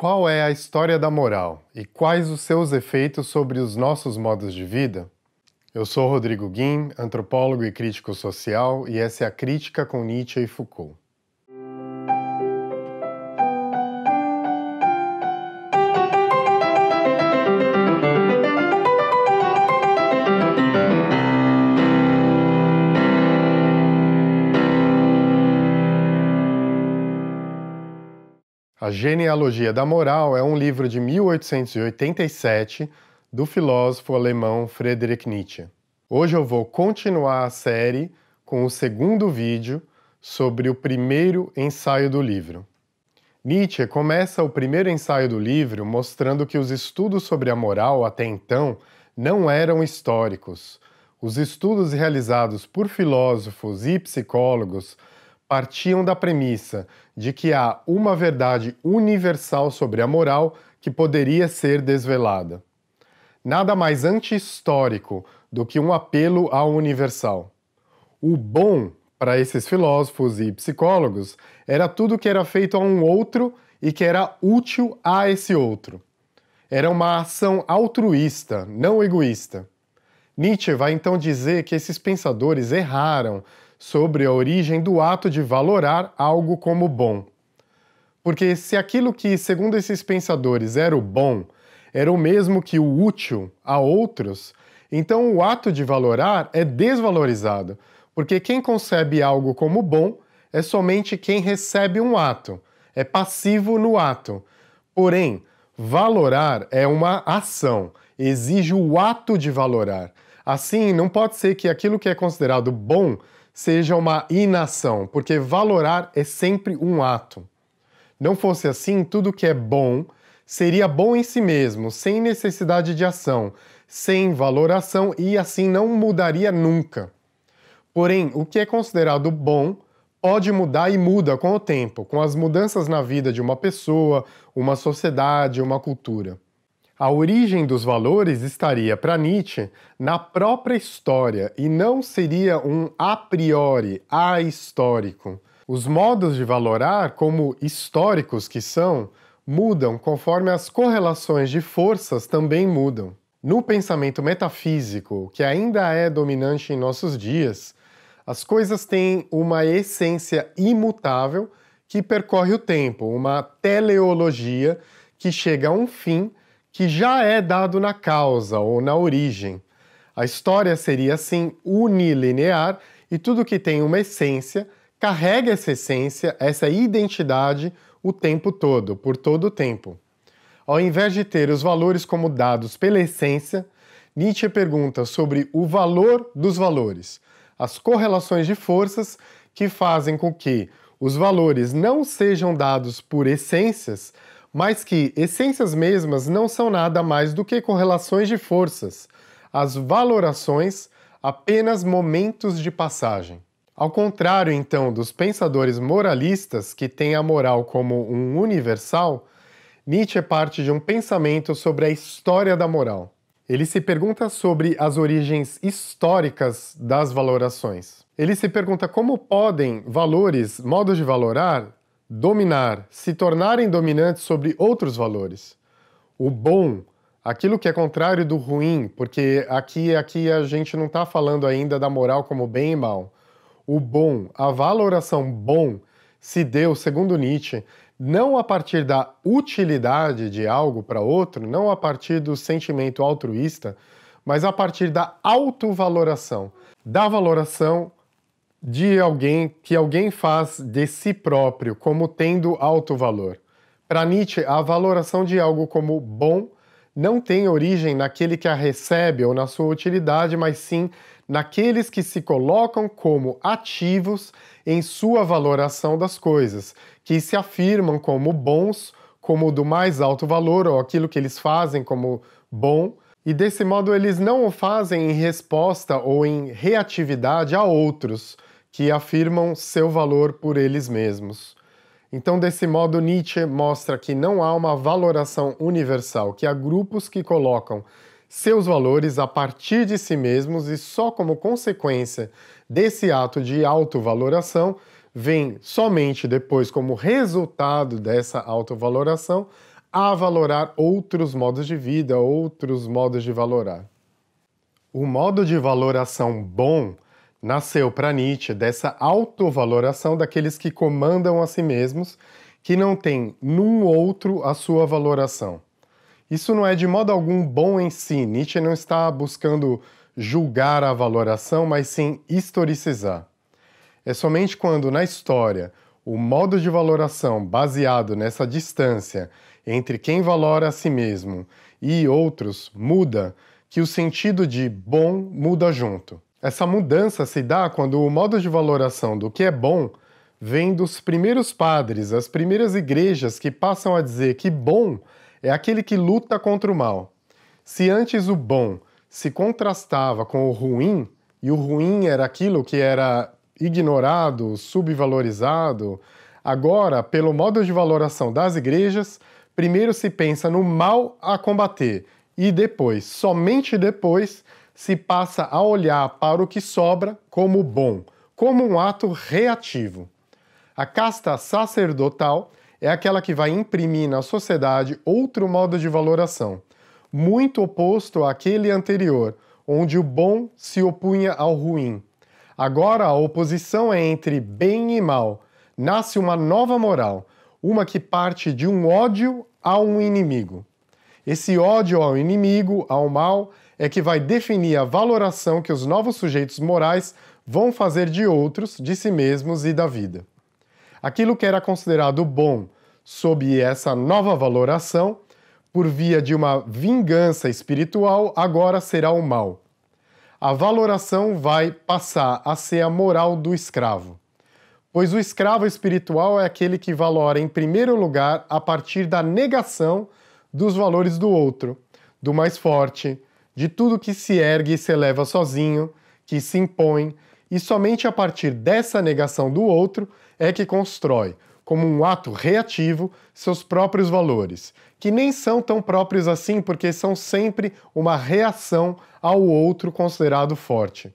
Qual é a história da moral e quais os seus efeitos sobre os nossos modos de vida? Eu sou Rodrigo Guim, antropólogo e crítico social, e essa é a Crítica com Nietzsche e Foucault. A Genealogia da Moral é um livro de 1887 do filósofo alemão Friedrich Nietzsche. Hoje eu vou continuar a série com o segundo vídeo sobre o primeiro ensaio do livro. Nietzsche começa o primeiro ensaio do livro mostrando que os estudos sobre a moral até então não eram históricos. Os estudos realizados por filósofos e psicólogos partiam da premissa de que há uma verdade universal sobre a moral que poderia ser desvelada. Nada mais anti-histórico do que um apelo ao universal. O bom, para esses filósofos e psicólogos, era tudo que era feito a um outro e que era útil a esse outro. Era uma ação altruísta, não egoísta. Nietzsche vai então dizer que esses pensadores erraram sobre a origem do ato de valorar algo como bom. Porque se aquilo que, segundo esses pensadores, era o bom, era o mesmo que o útil a outros, então o ato de valorar é desvalorizado, porque quem concebe algo como bom é somente quem recebe um ato, é passivo no ato. Porém, valorar é uma ação, exige o ato de valorar. Assim, não pode ser que aquilo que é considerado bom seja uma inação, porque valorar é sempre um ato. Não fosse assim, tudo que é bom seria bom em si mesmo, sem necessidade de ação, sem valoração e assim não mudaria nunca. Porém, o que é considerado bom pode mudar e muda com o tempo, com as mudanças na vida de uma pessoa, uma sociedade, uma cultura. A origem dos valores estaria, para Nietzsche, na própria história e não seria um a priori, ahistórico. Os modos de valorar, como históricos que são, mudam conforme as correlações de forças também mudam. No pensamento metafísico, que ainda é dominante em nossos dias, as coisas têm uma essência imutável que percorre o tempo, uma teleologia que chega a um fim que já é dado na causa ou na origem. A história seria assim unilinear e tudo que tem uma essência carrega essa essência, essa identidade o tempo todo, por todo o tempo. Ao invés de ter os valores como dados pela essência, Nietzsche pergunta sobre o valor dos valores, as correlações de forças que fazem com que os valores não sejam dados por essências, mas que essências mesmas não são nada mais do que correlações de forças, as valorações apenas momentos de passagem. Ao contrário, então, dos pensadores moralistas que têm a moral como um universal, Nietzsche é parte de um pensamento sobre a história da moral. Ele se pergunta sobre as origens históricas das valorações. Ele se pergunta como podem valores, modos de valorar, dominar, se tornarem dominantes sobre outros valores. O bom, aquilo que é contrário do ruim, porque aqui, aqui a gente não está falando ainda da moral como bem e mal. O bom, a valoração bom, se deu, segundo Nietzsche, não a partir da utilidade de algo para outro, não a partir do sentimento altruísta, mas a partir da autovaloração, da valoração de alguém que alguém faz de si próprio como tendo alto valor. Para Nietzsche, a valoração de algo como bom não tem origem naquele que a recebe ou na sua utilidade, mas sim naqueles que se colocam como ativos em sua valoração das coisas, que se afirmam como bons, como do mais alto valor ou aquilo que eles fazem como bom, e desse modo eles não o fazem em resposta ou em reatividade a outros, que afirmam seu valor por eles mesmos. Então, desse modo, Nietzsche mostra que não há uma valoração universal, que há grupos que colocam seus valores a partir de si mesmos e só como consequência desse ato de autovaloração vem somente depois, como resultado dessa autovaloração, a valorar outros modos de vida, outros modos de valorar. O modo de valoração bom nasceu para Nietzsche dessa autovaloração daqueles que comandam a si mesmos, que não tem num outro a sua valoração. Isso não é de modo algum bom em si. Nietzsche não está buscando julgar a valoração, mas sim historicizar. É somente quando na história o modo de valoração baseado nessa distância entre quem valora a si mesmo e outros muda que o sentido de bom muda junto. Essa mudança se dá quando o modo de valoração do que é bom vem dos primeiros padres, as primeiras igrejas que passam a dizer que bom é aquele que luta contra o mal. Se antes o bom se contrastava com o ruim, e o ruim era aquilo que era ignorado, subvalorizado, agora, pelo modo de valoração das igrejas, primeiro se pensa no mal a combater e depois, somente depois, se passa a olhar para o que sobra como bom, como um ato reativo. A casta sacerdotal é aquela que vai imprimir na sociedade outro modo de valoração, muito oposto àquele anterior, onde o bom se opunha ao ruim. Agora a oposição é entre bem e mal. Nasce uma nova moral, uma que parte de um ódio a um inimigo. Esse ódio ao inimigo, ao mal, é que vai definir a valoração que os novos sujeitos morais vão fazer de outros, de si mesmos e da vida. Aquilo que era considerado bom sob essa nova valoração, por via de uma vingança espiritual, agora será o mal. A valoração vai passar a ser a moral do escravo. Pois o escravo espiritual é aquele que valora, em primeiro lugar, a partir da negação dos valores do outro, do mais forte, de tudo que se ergue e se eleva sozinho, que se impõe, e somente a partir dessa negação do outro é que constrói, como um ato reativo, seus próprios valores, que nem são tão próprios assim porque são sempre uma reação ao outro considerado forte.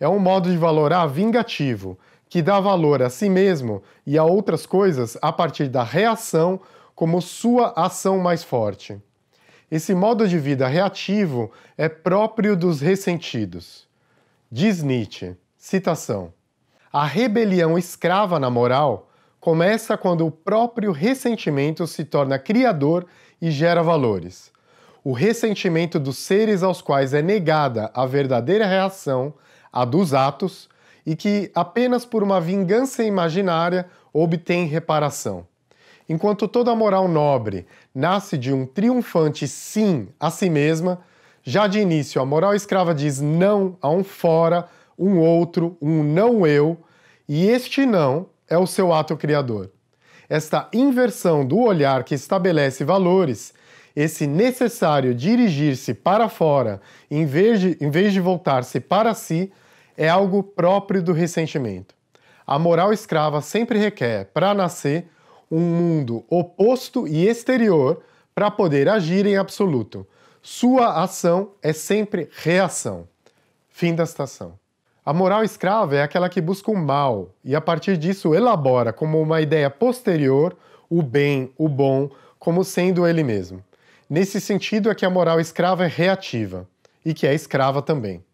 É um modo de valorar vingativo, que dá valor a si mesmo e a outras coisas a partir da reação como sua ação mais forte. Esse modo de vida reativo é próprio dos ressentidos. Diz Nietzsche, citação: A rebelião escrava na moral começa quando o próprio ressentimento se torna criador e gera valores. O ressentimento dos seres aos quais é negada a verdadeira reação, a dos atos, e que apenas por uma vingança imaginária obtém reparação. Enquanto toda moral nobre nasce de um triunfante sim a si mesma, já de início a moral escrava diz não a um fora, um outro, um não eu, e este não é o seu ato criador. Esta inversão do olhar que estabelece valores, esse necessário dirigir-se para fora em vez de, em vez de voltar-se para si, é algo próprio do ressentimento. A moral escrava sempre requer, para nascer, um mundo oposto e exterior para poder agir em absoluto. Sua ação é sempre reação. Fim da citação. A moral escrava é aquela que busca o mal e, a partir disso, elabora como uma ideia posterior o bem, o bom, como sendo ele mesmo. Nesse sentido é que a moral escrava é reativa e que é escrava também.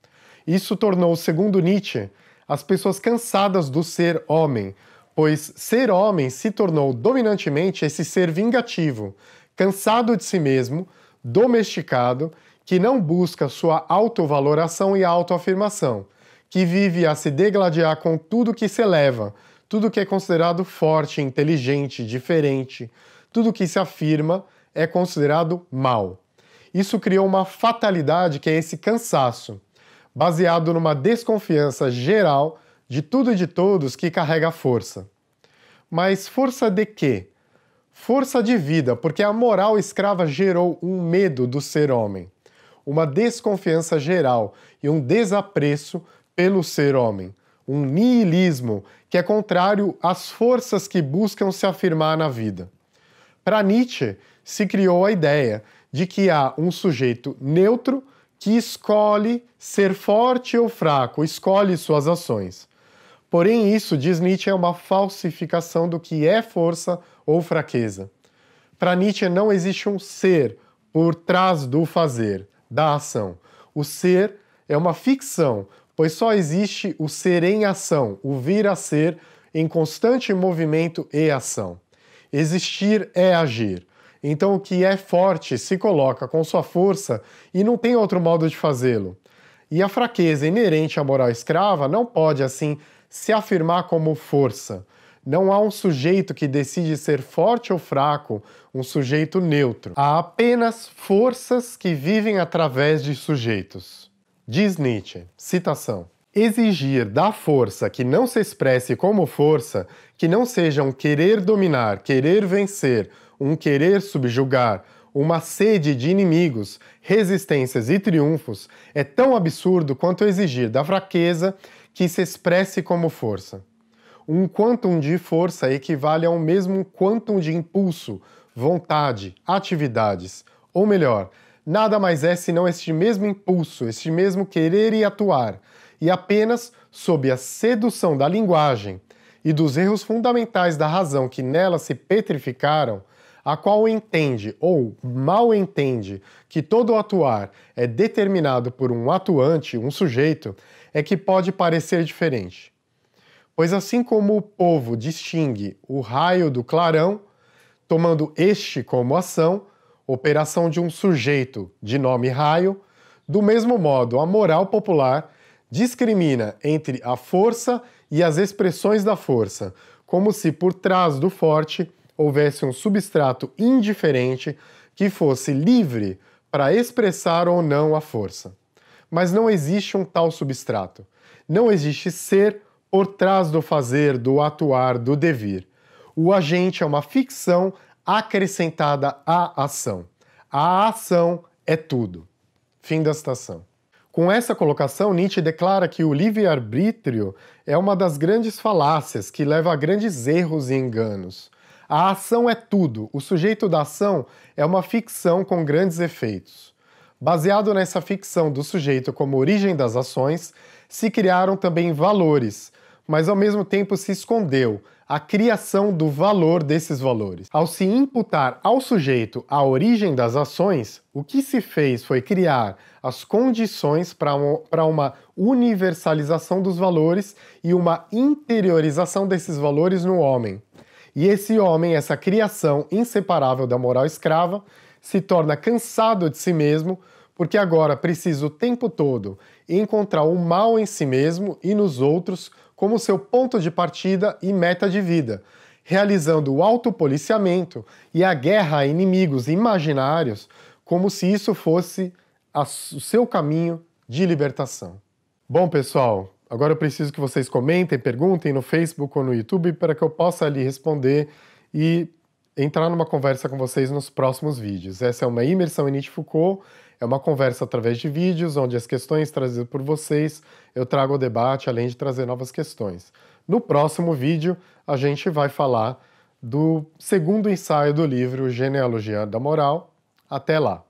Isso tornou, segundo Nietzsche, as pessoas cansadas do ser homem, pois ser homem se tornou dominantemente esse ser vingativo, cansado de si mesmo, domesticado, que não busca sua autovaloração e autoafirmação, que vive a se degladiar com tudo que se eleva, tudo que é considerado forte, inteligente, diferente, tudo que se afirma é considerado mal. Isso criou uma fatalidade que é esse cansaço, baseado numa desconfiança geral de tudo e de todos que carrega força. Mas força de quê? Força de vida, porque a moral escrava gerou um medo do ser homem, uma desconfiança geral e um desapreço pelo ser homem, um nihilismo que é contrário às forças que buscam se afirmar na vida. Para Nietzsche, se criou a ideia de que há um sujeito neutro que escolhe ser forte ou fraco, escolhe suas ações. Porém, isso, diz Nietzsche, é uma falsificação do que é força ou fraqueza. Para Nietzsche, não existe um ser por trás do fazer, da ação. O ser é uma ficção, pois só existe o ser em ação, o vir a ser em constante movimento e ação. Existir é agir. Então, o que é forte se coloca com sua força e não tem outro modo de fazê-lo. E a fraqueza inerente à moral escrava não pode, assim, se afirmar como força. Não há um sujeito que decide ser forte ou fraco, um sujeito neutro. Há apenas forças que vivem através de sujeitos. Diz Nietzsche, citação. Exigir da força que não se expresse como força, que não seja um querer dominar, querer vencer, um querer subjugar, uma sede de inimigos, resistências e triunfos, é tão absurdo quanto exigir da fraqueza que se expresse como força. Um quantum de força equivale ao mesmo quantum de impulso, vontade, atividades. Ou melhor, nada mais é senão este mesmo impulso, este mesmo querer e atuar, e apenas sob a sedução da linguagem e dos erros fundamentais da razão que nela se petrificaram, a qual entende ou mal entende que todo atuar é determinado por um atuante, um sujeito, é que pode parecer diferente. Pois assim como o povo distingue o raio do clarão, tomando este como ação, operação de um sujeito de nome raio, do mesmo modo a moral popular discrimina entre a força e as expressões da força, como se por trás do forte houvesse um substrato indiferente que fosse livre para expressar ou não a força mas não existe um tal substrato. Não existe ser por trás do fazer, do atuar, do devir. O agente é uma ficção acrescentada à ação. A ação é tudo. Fim da citação. Com essa colocação, Nietzsche declara que o livre-arbítrio é uma das grandes falácias que leva a grandes erros e enganos. A ação é tudo, o sujeito da ação é uma ficção com grandes efeitos. Baseado nessa ficção do sujeito como origem das ações, se criaram também valores, mas ao mesmo tempo se escondeu a criação do valor desses valores. Ao se imputar ao sujeito a origem das ações, o que se fez foi criar as condições para uma, uma universalização dos valores e uma interiorização desses valores no homem. E esse homem, essa criação inseparável da moral escrava, se torna cansado de si mesmo, porque agora precisa o tempo todo encontrar o mal em si mesmo e nos outros como seu ponto de partida e meta de vida, realizando o autopoliciamento e a guerra a inimigos imaginários como se isso fosse o seu caminho de libertação. Bom, pessoal, agora eu preciso que vocês comentem, perguntem no Facebook ou no YouTube para que eu possa ali responder e entrar numa conversa com vocês nos próximos vídeos. Essa é uma imersão em Nietzsche Foucault, é uma conversa através de vídeos, onde as questões trazidas por vocês eu trago ao debate, além de trazer novas questões. No próximo vídeo, a gente vai falar do segundo ensaio do livro Genealogia da Moral. Até lá!